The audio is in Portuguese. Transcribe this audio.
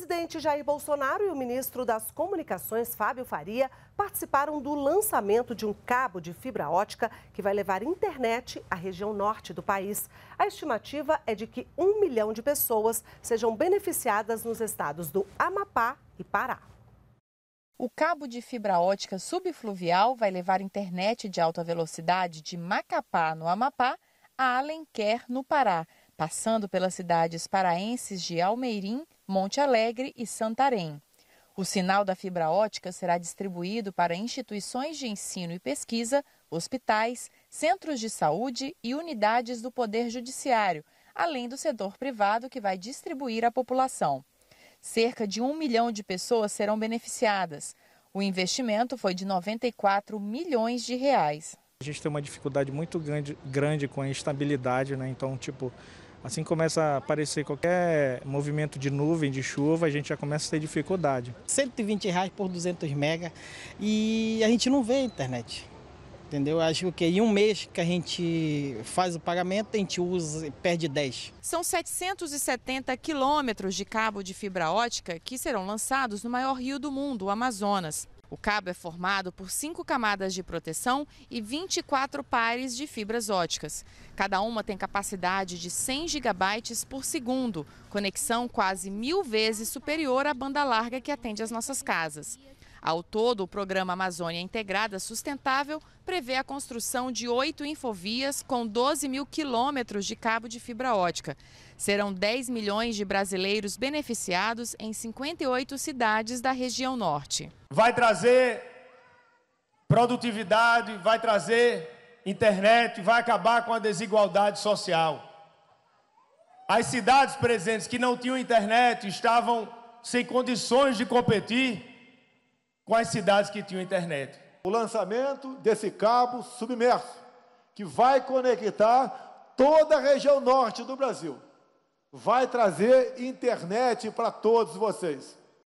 presidente Jair Bolsonaro e o ministro das Comunicações, Fábio Faria, participaram do lançamento de um cabo de fibra ótica que vai levar internet à região norte do país. A estimativa é de que um milhão de pessoas sejam beneficiadas nos estados do Amapá e Pará. O cabo de fibra ótica subfluvial vai levar internet de alta velocidade de Macapá, no Amapá, a Alenquer, no Pará, passando pelas cidades paraenses de Almeirim, Monte Alegre e Santarém. O sinal da fibra ótica será distribuído para instituições de ensino e pesquisa, hospitais, centros de saúde e unidades do Poder Judiciário, além do setor privado que vai distribuir à população. Cerca de um milhão de pessoas serão beneficiadas. O investimento foi de 94 milhões de reais. A gente tem uma dificuldade muito grande, grande com a instabilidade, né? Então, tipo, Assim que começa a aparecer qualquer movimento de nuvem, de chuva, a gente já começa a ter dificuldade. 120 reais por 200 mega e a gente não vê a internet. Entendeu? Acho que em um mês que a gente faz o pagamento, a gente usa e perde 10. São 770 quilômetros de cabo de fibra ótica que serão lançados no maior rio do mundo, o Amazonas. O cabo é formado por cinco camadas de proteção e 24 pares de fibras óticas. Cada uma tem capacidade de 100 gigabytes por segundo, conexão quase mil vezes superior à banda larga que atende as nossas casas. Ao todo, o programa Amazônia Integrada Sustentável prevê a construção de oito infovias com 12 mil quilômetros de cabo de fibra ótica. Serão 10 milhões de brasileiros beneficiados em 58 cidades da região norte. Vai trazer produtividade, vai trazer internet, vai acabar com a desigualdade social. As cidades presentes que não tinham internet estavam sem condições de competir quais cidades que tinham internet. O lançamento desse cabo submerso, que vai conectar toda a região norte do Brasil, vai trazer internet para todos vocês.